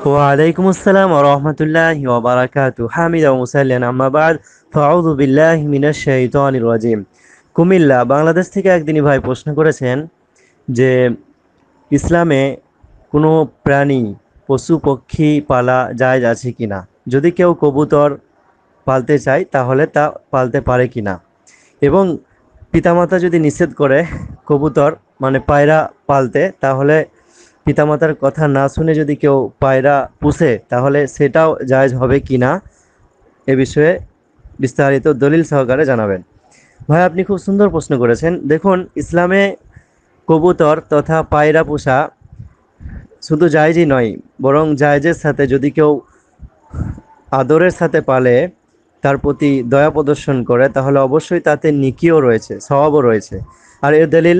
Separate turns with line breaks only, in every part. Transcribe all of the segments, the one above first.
وعليكم السلام ورحمة الله وبركاته حامدا ومسليا أما بعد فأعوذ بالله من الشيطان الرجيم কুমিল্লা বাংলাদেশ থেকে একদিনই ভাই প্রশ্ন করেছেন যে ইসলামে কোনো প্রাণী পশু পক্ষী পালা জায়জ আছে কি না যদি কেউ কবুতর পালতে চায় তাহলে তা পালতে পারে কি না এবং পিতামাতা যদি নিষেধ করে কবুতর মানে পায়রা পালতে তাহলে পিতামাতার কথা না শুনে যদি কেউ পায়রা পুষে তাহলে সেটাও জায়জ হবে কি না এ বিষয়ে বিস্তারিত দলিল সহকারে জানাবেন ভাই আপনি খুব সুন্দর প্রশ্ন করেছেন দেখুন ইসলামে কবুতর তথা পায়রা পোষা শুধু জায়জই নয় বরং জায়জের সাথে যদি কেউ আদরের সাথে পালে তার প্রতি দয়া প্রদর্শন করে তাহলে অবশ্যই তাতে নিকিও রয়েছে স্বভাবও রয়েছে আর এর দলিল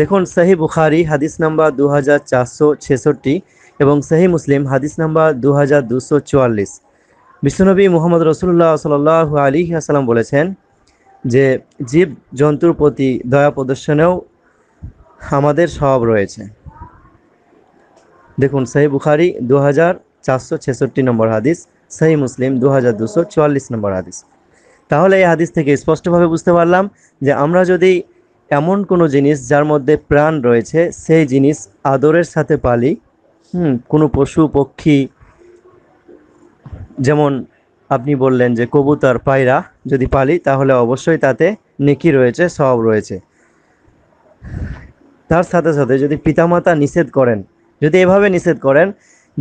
দেখুন সাহি বুখারি হাদিস নাম্বার দু হাজার চারশো ছেষট্টি এবং সাহি মুসলিম হাদিস নাম্বার দু হাজার দুশো চুয়াল্লিশ বিশ্বনবী মোহাম্মদ রসুল্লাহ সাল আলী আসালাম বলেছেন যে জীব জন্তুর প্রতি দয়া প্রদর্শনেও আমাদের স্বভাব রয়েছে দেখুন সাহি বুখারি দু হাজার চারশো ছেষট্টি নম্বর হাদিস সাহি মুসলিম দু হাজার দুশো চুয়াল্লিশ নম্বর হাদিস তাহলে এই হাদিস থেকে স্পষ্টভাবে বুঝতে পারলাম যে আমরা যদি এমন কোনো জিনিস যার মধ্যে প্রাণ রয়েছে সেই জিনিস আদরের সাথে পালি হুম কোনো পশু পক্ষী যেমন আপনি বললেন যে কবুতর পায়রা যদি পালি তাহলে অবশ্যই তাতে নেকি রয়েছে সব রয়েছে তার সাথে সাথে যদি পিতামাতা নিষেধ করেন যদি এভাবে নিষেধ করেন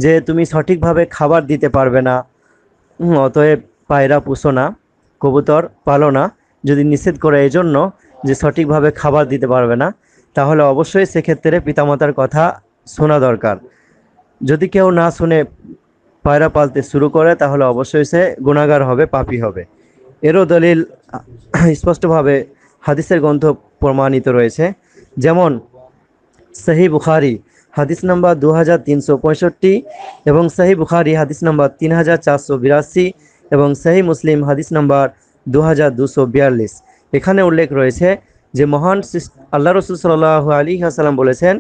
যে তুমি সঠিকভাবে খাবার দিতে পারবে না অতএব পায়রা পুষো না কবুতর পালো না যদি নিষেধ করে এই জন্য যে সঠিকভাবে খাবার দিতে পারবে না তাহলে অবশ্যই সেক্ষেত্রে পিতামাতার কথা শোনা দরকার যদি কেউ না শুনে পায়রা পালতে শুরু করে তাহলে অবশ্যই সে গুণাগার হবে পাপি হবে এরও দলিল স্পষ্টভাবে হাদিসের গ্রন্থ প্রমাণিত রয়েছে যেমন সহি বুখারি হাদিস নাম্বার দু হাজার তিনশো পঁয়ষট্টি এবং সাহি বুখারি হাদিস নাম্বার তিন হাজার চারশো বিরাশি এবং সাহি মুসলিম হাদিস নাম্বার দু হাজার দুশো বিয়াল্লিশ এখানে উল্লেখ রয়েছে যে মহান আল্লাহ রসুল সাল্লাহ আলী আসালাম বলেছেন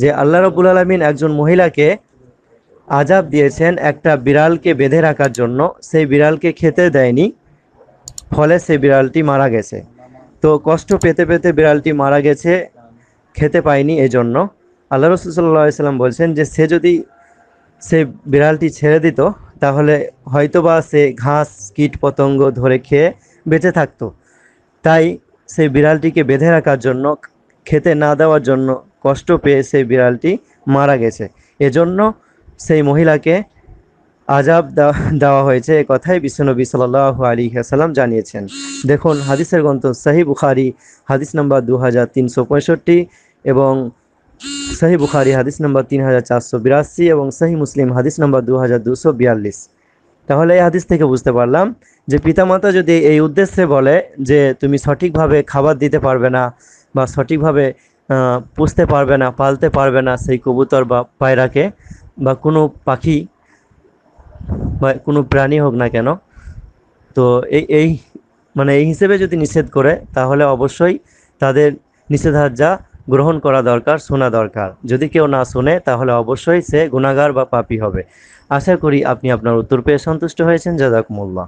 যে আল্লাহ রবুল আলমিন একজন মহিলাকে আজাব দিয়েছেন একটা বিড়ালকে বেঁধে রাখার জন্য সেই বিড়ালকে খেতে দেয়নি ফলে সেই বিড়ালটি মারা গেছে তো কষ্ট পেতে পেতে বিড়ালটি মারা গেছে খেতে পায়নি এজন্য আল্লাহ রসুল সাল্লাম বলছেন যে সে যদি সে বিড়ালটি ছেড়ে দিত তাহলে হয়তোবা সে ঘাস কীট পতঙ্গ ধরে খেয়ে বেঁচে থাকতো তাই সেই বিড়ালটিকে বেঁধে রাখার জন্য খেতে না দেওয়ার জন্য কষ্ট পেয়ে সেই বিড়ালটি মারা গেছে এজন্য সেই মহিলাকে আজাব দেওয়া হয়েছে এ কথাই বিশ্বনবী সাল্লাহ আলী হাসালাম জানিয়েছেন দেখুন হাদিসের গ্রন্থ সাহি বুখারি হাদিস নাম্বার দু হাজার তিনশো পঁয়ষট্টি এবং সহি বুখারি হাদিস নম্বর তিন হাজার চারশো বিরাশি এবং সহি মুসলিম হাদিস নম্বর দু হাজার দুশো বিয়াল্লিশ তাহলে এই হাদিস থেকে বুঝতে পারলাম যে পিতামাতা যদি এই উদ্দেশ্যে বলে যে তুমি সঠিকভাবে খাবার দিতে পারবে না বা সঠিকভাবে পুষতে পারবে না পালতে পারবে না সেই কবুতর বা পায়রাকে বা কোনো পাখি বা কোনো প্রাণী হোক না কেন তো এই এই মানে এই হিসেবে যদি নিষেধ করে তাহলে অবশ্যই তাদের নিষেধাজ্ঞা গ্রহণ করা দরকার শোনা দরকার যদি কেউ না শোনে তাহলে অবশ্যই সে গুণাগার বা পাপি হবে আশা করি আপনি আপনার উত্তর পেয়ে সন্তুষ্ট হয়েছেন মোল্লা